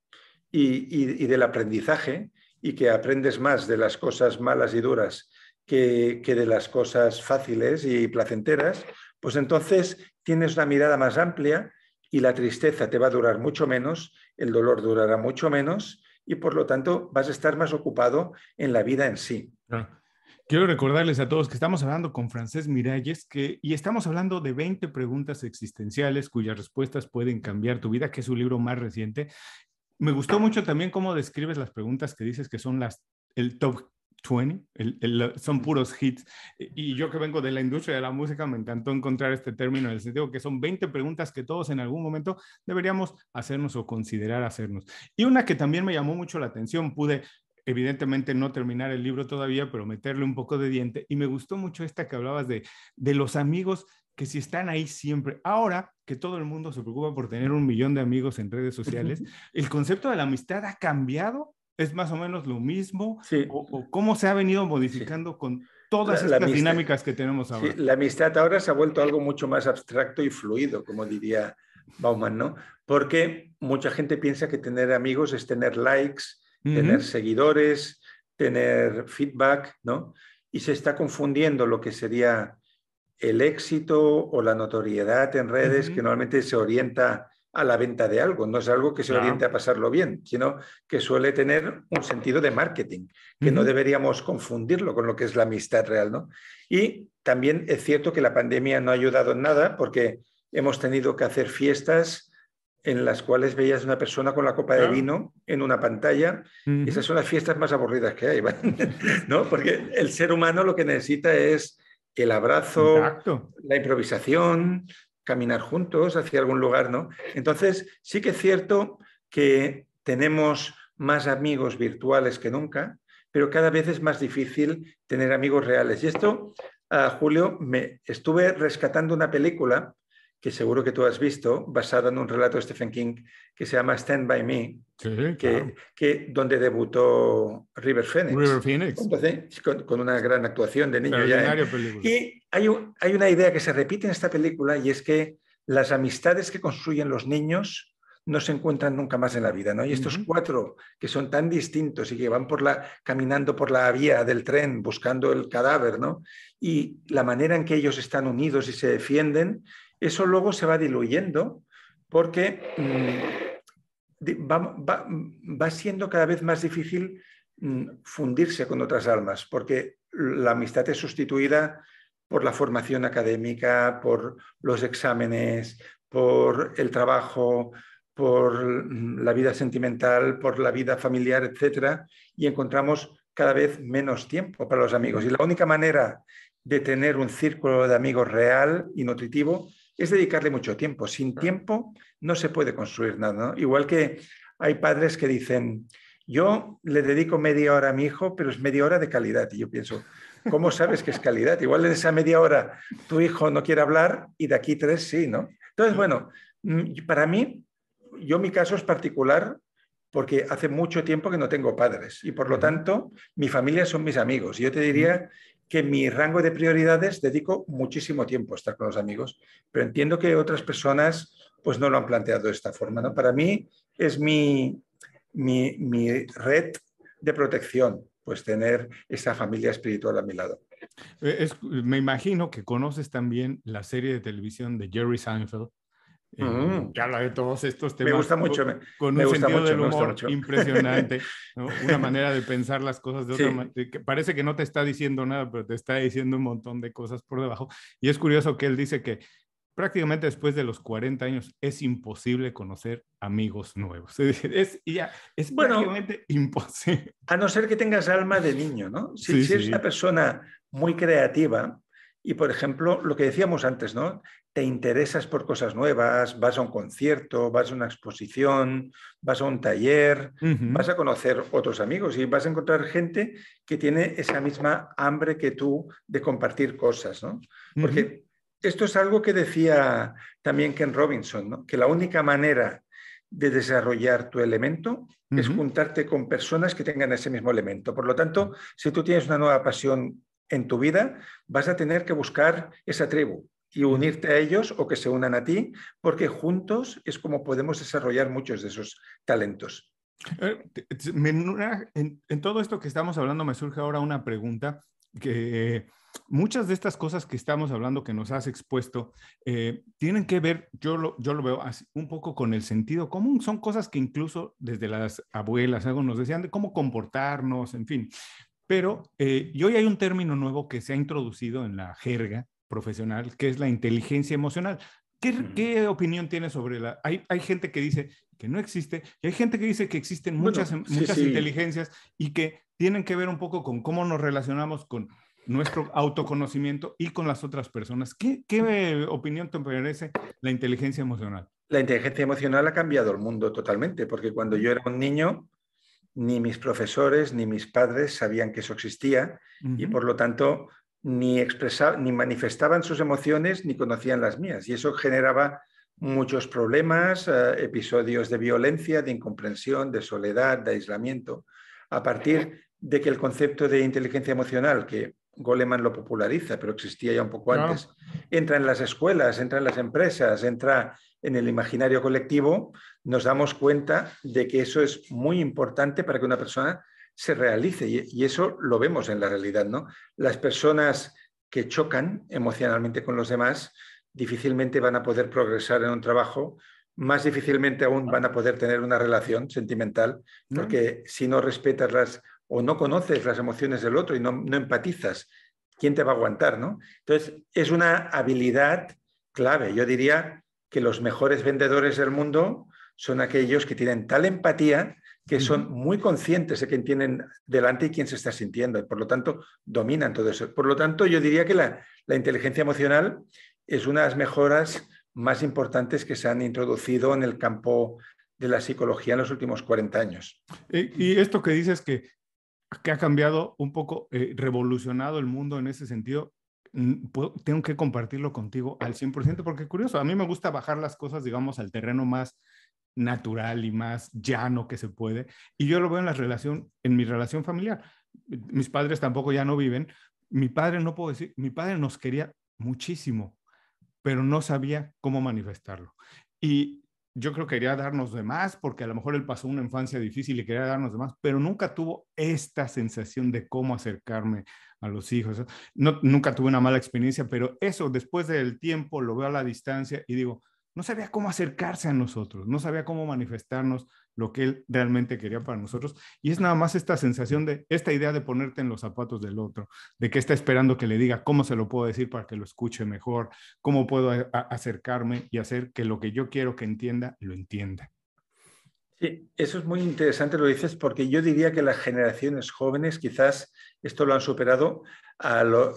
y, del aprendizaje y que aprendes más de las cosas malas y duras que, que de las cosas fáciles y placenteras, pues entonces tienes una mirada más amplia y la tristeza te va a durar mucho menos, el dolor durará mucho menos y por lo tanto vas a estar más ocupado en la vida en sí. Quiero recordarles a todos que estamos hablando con Francés Miralles que, y estamos hablando de 20 preguntas existenciales cuyas respuestas pueden cambiar tu vida, que es su libro más reciente. Me gustó mucho también cómo describes las preguntas que dices que son las el top 20, son puros hits. E, y yo que vengo de la industria de la música, me encantó encontrar este término en el sentido que son 20 preguntas que todos en algún momento deberíamos hacernos o considerar hacernos. Y una que también me llamó mucho la atención, pude evidentemente no terminar el libro todavía, pero meterle un poco de diente. Y me gustó mucho esta que hablabas de, de los amigos que si están ahí siempre, ahora que todo el mundo se preocupa por tener un millón de amigos en redes sociales, el concepto de la amistad ha cambiado ¿Es más o menos lo mismo? O, cómo se ha venido modificando con todas estas dinámicas que tenemos ahora? la amistad ahora se ha vuelto algo mucho más abstracto y fluido, como diría Bauman, ¿no? Porque mucha gente piensa que tener amigos es tener likes, tener seguidores, tener feedback, ¿no? Y se está confundiendo lo que sería el éxito o la notoriedad en redes, que normalmente se orienta a la venta de algo, no es algo que se oriente a pasarlo bien, sino que suele tener un sentido de marketing, que no deberíamos confundirlo con lo que es la amistad real, ¿no? Y también es cierto que la pandemia no ha ayudado en nada porque hemos tenido que hacer fiestas en las cuales veías una persona con la copa de vino en una pantalla. esas son las fiestas más aburridas que hay, ¿no? Porque el ser humano lo que necesita es el abrazo, la improvisación, caminar juntos hacia algún lugar, ¿no? Entonces, sí que es cierto que tenemos más amigos virtuales que nunca, pero cada vez es más difícil tener amigos reales. Y esto, ah, Julio, me estuve rescatando una película que seguro que tú has visto, basada en un relato de Stephen King que se llama Stand By Me, que, que, donde debutó River Phoenix. River Phoenix. Entonces, con, una gran actuación de niño. ¿eh? Y hay, hay una idea que se repite en esta película y es que las amistades que construyen los niños no se encuentran nunca más en la vida, ¿no? Y estos cuatro que son tan distintos y que van por la, caminando por la vía del tren buscando el cadáver, ¿no? Y la manera en que ellos están unidos y se defienden eso luego se va diluyendo porque mm, va, siendo cada vez más difícil mm, fundirse con otras almas, porque la amistad es sustituida por la formación académica, por los exámenes, por el trabajo, por mm, la vida sentimental, por la vida familiar, etc. Y encontramos cada vez menos tiempo para los amigos. Y la única manera de tener un círculo de amigos real y nutritivo es dedicarle mucho tiempo. Sin tiempo no se puede construir nada. Igual que hay padres que dicen, yo le dedico media hora a mi hijo, pero es media hora de calidad. Y yo pienso, ¿cómo sabes que es calidad? Igual en esa media hora tu hijo no quiere hablar y de aquí tres sí, ¿no? Entonces, bueno, mm, para mí, yo mi caso es particular porque hace mucho tiempo que no tengo padres y por lo tanto mi familia son mis amigos. Yo te diría que mi rango de prioridades dedico muchísimo tiempo a estar con los amigos, pero entiendo que otras personas pues no lo han planteado de esta forma. ¿no? Para mí es mi, mi, mi red de protección, pues tener esa familia espiritual a mi lado. Eh, me imagino que conoces también la serie de televisión de Jerry Seinfeld, ya eh, habla de todos estos temas. Me gusta mucho. Con, un sentido del humor impresionante, una manera de pensar las cosas de otra manera. parece que no te está diciendo nada, pero te está diciendo un montón de cosas por debajo. Y es curioso que él dice que prácticamente después de los 40 años es imposible conocer amigos nuevos. Es, es prácticamente imposible. A no ser que tengas alma de niño, ¿no? Si, eres una persona muy creativa, y, por ejemplo, lo que decíamos antes, ¿no? Te interesas por cosas nuevas, vas a un concierto, vas a una exposición, vas a un taller, vas a conocer otros amigos y vas a encontrar gente que tiene esa misma hambre que tú de compartir cosas, ¿no? Porque esto es algo que decía también Ken Robinson, ¿no? Que la única manera de desarrollar tu elemento es juntarte con personas que tengan ese mismo elemento. Por lo tanto, si tú tienes una nueva pasión en tu vida, vas a tener que buscar esa tribu y unirte a ellos o que se unan a ti, porque juntos es como podemos desarrollar muchos de esos talentos. Eh, en, todo esto que estamos hablando me surge ahora una pregunta que muchas de estas cosas que estamos hablando, que nos has expuesto, eh, tienen que ver, yo lo, yo lo veo así, un poco con el sentido común. Son cosas que incluso desde las abuelas, algo nos decían de cómo comportarnos, en fin. Pero, eh, hoy hay un término nuevo que se ha introducido en la jerga profesional, que es la inteligencia emocional. ¿Qué, opinión tiene sobre la...? Hay, hay, gente que dice que no existe, y hay gente que dice que existen muchas, inteligencias y que tienen que ver un poco con cómo nos relacionamos con nuestro autoconocimiento y con las otras personas. ¿Qué, qué opinión te merece la inteligencia emocional? La inteligencia emocional ha cambiado el mundo totalmente, porque cuando yo era un niño, ni mis profesores ni mis padres sabían que eso existía y por lo tanto ni, ni manifestaban sus emociones ni conocían las mías. Y eso generaba muchos problemas, eh, episodios de violencia, de incomprensión, de soledad, de aislamiento, a partir de que el concepto de inteligencia emocional, que Goleman lo populariza, pero existía ya un poco antes. Entra en las escuelas, entra en las empresas, entra en el imaginario colectivo, nos damos cuenta de que eso es muy importante para que una persona se realice y, eso lo vemos en la realidad, ¿no? Las personas que chocan emocionalmente con los demás difícilmente van a poder progresar en un trabajo, más difícilmente aún van a poder tener una relación sentimental, porque si no respetas las o no conoces las emociones del otro y no, empatizas, ¿quién te va a aguantar? ¿no? Entonces, es una habilidad clave. Yo diría que los mejores vendedores del mundo son aquellos que tienen tal empatía que son muy conscientes de quién tienen delante y quién se está sintiendo, y por lo tanto dominan todo eso. Por lo tanto, yo diría que la, inteligencia emocional es una de las mejoras más importantes que se han introducido en el campo de la psicología en los últimos 40 años. y esto que dices que que ha cambiado un poco, eh, revolucionado el mundo en ese sentido, tengo que compartirlo contigo al 100%, porque curioso, a mí me gusta bajar las cosas, digamos, al terreno más natural y más llano que se puede, y yo lo veo en la relación, en mi relación familiar. Mis padres tampoco ya no viven. Mi padre no puedo decir, mi padre nos quería muchísimo, pero no sabía cómo manifestarlo. Y yo creo que quería darnos de más, porque a lo mejor él pasó una infancia difícil y quería darnos de más, pero nunca tuvo esta sensación de cómo acercarme a los hijos. No, nunca tuve una mala experiencia, pero eso después del tiempo lo veo a la distancia y digo, no sabía cómo acercarse a nosotros, no sabía cómo manifestarnos lo que él realmente quería para nosotros. Y es nada más esta sensación de, esta idea de ponerte en los zapatos del otro, de que está esperando que le diga cómo se lo puedo decir para que lo escuche mejor, cómo puedo acercarme y hacer que lo que yo quiero que entienda, lo entienda. Sí, eso es muy interesante, lo dices, porque yo diría que las generaciones jóvenes quizás esto lo han superado,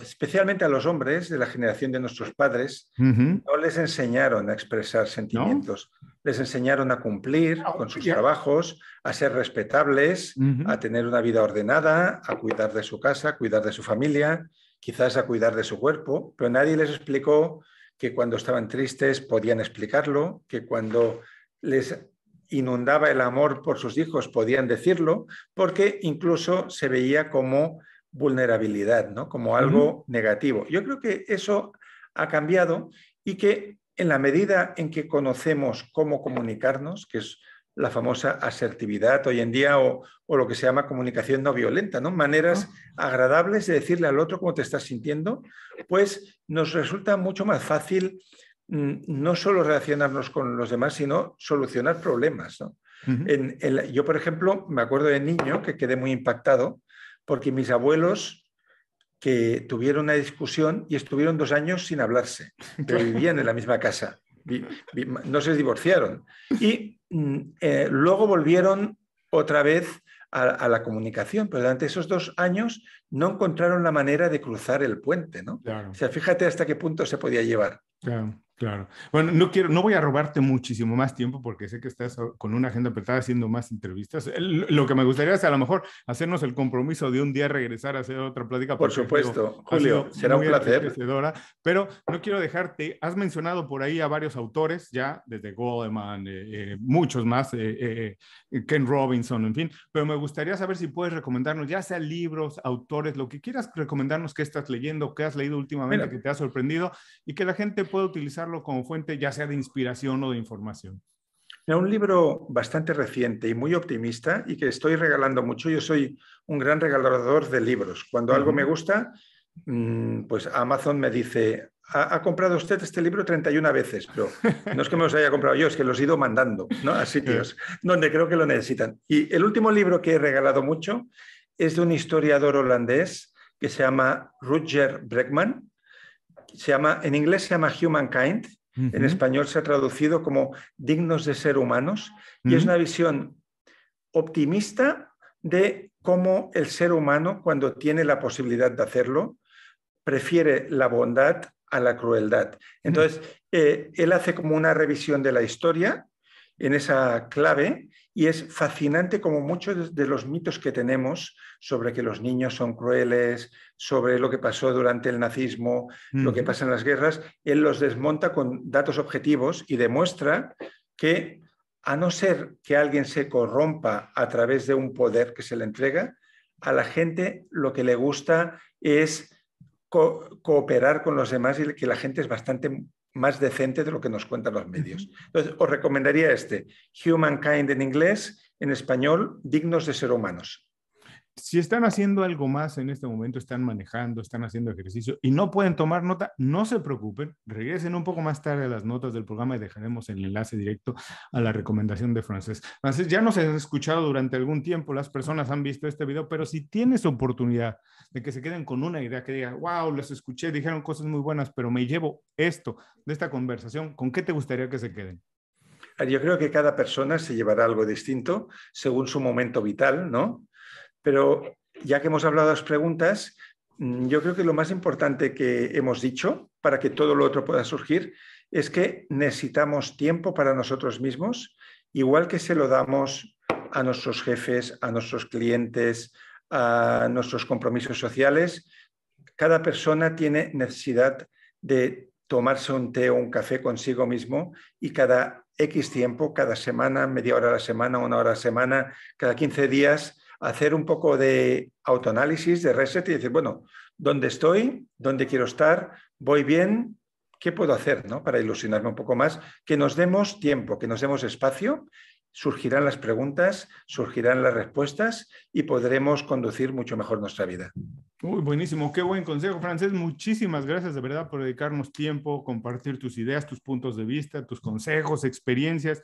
especialmente a los hombres de la generación de nuestros padres, no les enseñaron a expresar sentimientos les enseñaron a cumplir ah, con sus trabajos, a ser respetables, a tener una vida ordenada, a cuidar de su casa, a cuidar de su familia, quizás a cuidar de su cuerpo, pero nadie les explicó que cuando estaban tristes podían explicarlo, que cuando les inundaba el amor por sus hijos podían decirlo, porque incluso se veía como vulnerabilidad, ¿no? como algo negativo. Yo creo que eso ha cambiado y que en la medida en que conocemos cómo comunicarnos, que es la famosa asertividad hoy en día o, lo que se llama comunicación no violenta, ¿no? Maneras agradables de decirle al otro cómo te estás sintiendo, pues nos resulta mucho más fácil mm, no solo relacionarnos con los demás, sino solucionar problemas, yo, por ejemplo, me acuerdo de niño que quedé muy impactado porque mis abuelos que tuvieron una discusión y estuvieron dos años sin hablarse, pero vivían en la misma casa, no se divorciaron. Y mm, eh, luego volvieron otra vez a, la comunicación, pero durante esos dos años no encontraron la manera de cruzar el puente, O sea, fíjate hasta qué punto se podía llevar. Claro. Claro. Bueno, no quiero, no voy a robarte muchísimo más tiempo porque sé que estás con una agenda apretada haciendo más entrevistas. Lo que me gustaría es a lo mejor hacernos el compromiso de un día regresar a hacer otra plática. Por supuesto, Julio, será un placer. Pero no quiero dejarte, has mencionado por ahí a varios autores ya, desde Goldman, eh, eh, muchos más, eh, Ken Robinson, en fin, pero me gustaría saber si puedes recomendarnos, ya sea libros, autores, lo que quieras recomendarnos que estás leyendo, que has leído últimamente, que te ha sorprendido y que la gente pueda utilizarlo como fuente, ya sea de inspiración o de información? un libro bastante reciente y muy optimista y que estoy regalando mucho. Yo soy un gran regalador de libros. Cuando algo me gusta, mm, pues Amazon me dice, ha, comprado usted este libro 31 veces, pero no es que me los haya comprado yo, es que los he ido mandando a sitios donde creo que lo necesitan. Y el último libro que he regalado mucho es de un historiador holandés que se llama Roger Bregman se llama, en inglés se llama Humankind, en español se ha traducido como dignos de ser humanos, y es una visión optimista de cómo el ser humano, cuando tiene la posibilidad de hacerlo, prefiere la bondad a la crueldad. Entonces, eh, él hace como una revisión de la historia en esa clave y es fascinante como muchos de los mitos que tenemos sobre que los niños son crueles, sobre lo que pasó durante el nazismo, lo que pasa en las guerras, él los desmonta con datos objetivos y demuestra que a no ser que alguien se corrompa a través de un poder que se le entrega, a la gente lo que le gusta es cooperar con los demás y que la gente es bastante más decente de lo que nos cuentan los medios. os recomendaría este, Humankind en inglés, en español, dignos de ser humanos. Si están haciendo algo más en este momento, están manejando, están haciendo ejercicio y no pueden tomar nota, no se preocupen, regresen un poco más tarde a las notas del programa y dejaremos el enlace directo a la recomendación de Francés. Francés, ya nos han escuchado durante algún tiempo, las personas han visto este video, pero si tienes oportunidad de que se queden con una idea, que diga, wow, Les escuché, dijeron cosas muy buenas, pero me llevo esto de esta conversación, ¿con qué te gustaría que se queden? Yo creo que cada persona se llevará algo distinto según su momento vital, ¿no? Pero ya que hemos hablado de las preguntas, mm, yo creo que lo más importante que hemos dicho para que todo lo otro pueda surgir es que necesitamos tiempo para nosotros mismos, igual que se lo damos a nuestros jefes, a nuestros clientes, a nuestros compromisos sociales. Cada persona tiene necesidad de tomarse un té o un café consigo mismo y cada X tiempo, cada semana, media hora a la semana, una hora a la semana, cada 15 días, hacer un poco de autoanálisis, de reset y decir, bueno, ¿dónde estoy? ¿Dónde quiero estar? ¿Voy bien? ¿Qué puedo hacer ¿no? para ilusionarme un poco más? Que nos demos tiempo, que nos demos espacio, surgirán las preguntas, surgirán las respuestas y podremos conducir mucho mejor nuestra vida. Muy buenísimo, qué buen consejo, Francés. Muchísimas gracias de verdad por dedicarnos tiempo, compartir tus ideas, tus puntos de vista, tus consejos, experiencias.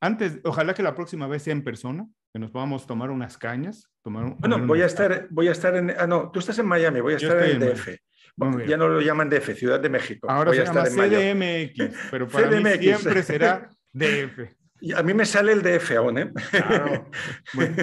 Antes, ojalá que la próxima vez sea en persona, que nos vamos a tomar unas cañas. bueno, voy a estar, voy a estar en, ah, no, tú estás en Miami, voy a estar en el DF. bueno, ya no lo llaman DF, Ciudad de México. Ahora voy se en CDMX, pero para CDMX. mí siempre será DF. a mí me sale el DF aún, ¿eh? Claro. Bueno.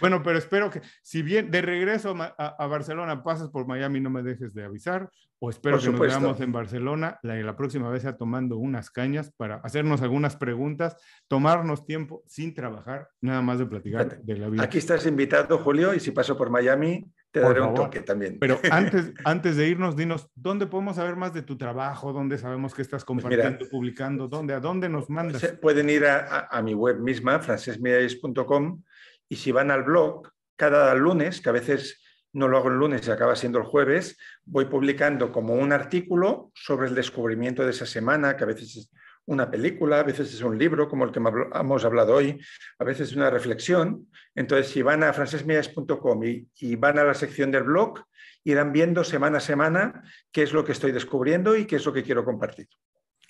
Bueno, pero espero que, si bien de regreso a, Barcelona pasas por Miami, no me dejes de avisar, o espero que nos veamos en Barcelona la, la próxima vez sea tomando unas cañas para hacernos algunas preguntas, tomarnos tiempo sin trabajar, nada más de platicar de la vida. Aquí estás invitado, Julio, y si paso por Miami, te daré un toque también. Pero antes, antes de irnos, dinos, ¿dónde podemos saber más de tu trabajo? ¿Dónde sabemos que estás pues compartiendo, publicando? ¿Dónde, ¿A dónde nos mandas? Pueden ir a, mi web misma, francesmiais.com. Y si van al blog, cada lunes, que a veces no lo hago el lunes y acaba siendo el jueves, voy publicando como un artículo sobre el descubrimiento de esa semana, que a veces es una película, a veces es un libro, como el que hemos hablado hoy, a veces es una reflexión. Entonces, si van a francesmillas.com y, y, van a la sección del blog, irán viendo semana a semana qué es lo que estoy descubriendo y qué es lo que quiero compartir.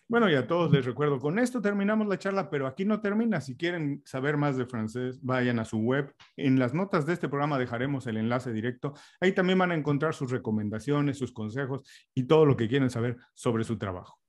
Bueno, y a todos les recuerdo, con esto terminamos la charla, pero aquí no termina. Si quieren saber más de francés, vayan a su web. En las notas de este programa dejaremos el enlace directo. Ahí también van a encontrar sus recomendaciones, sus consejos y todo lo que quieren saber sobre su trabajo.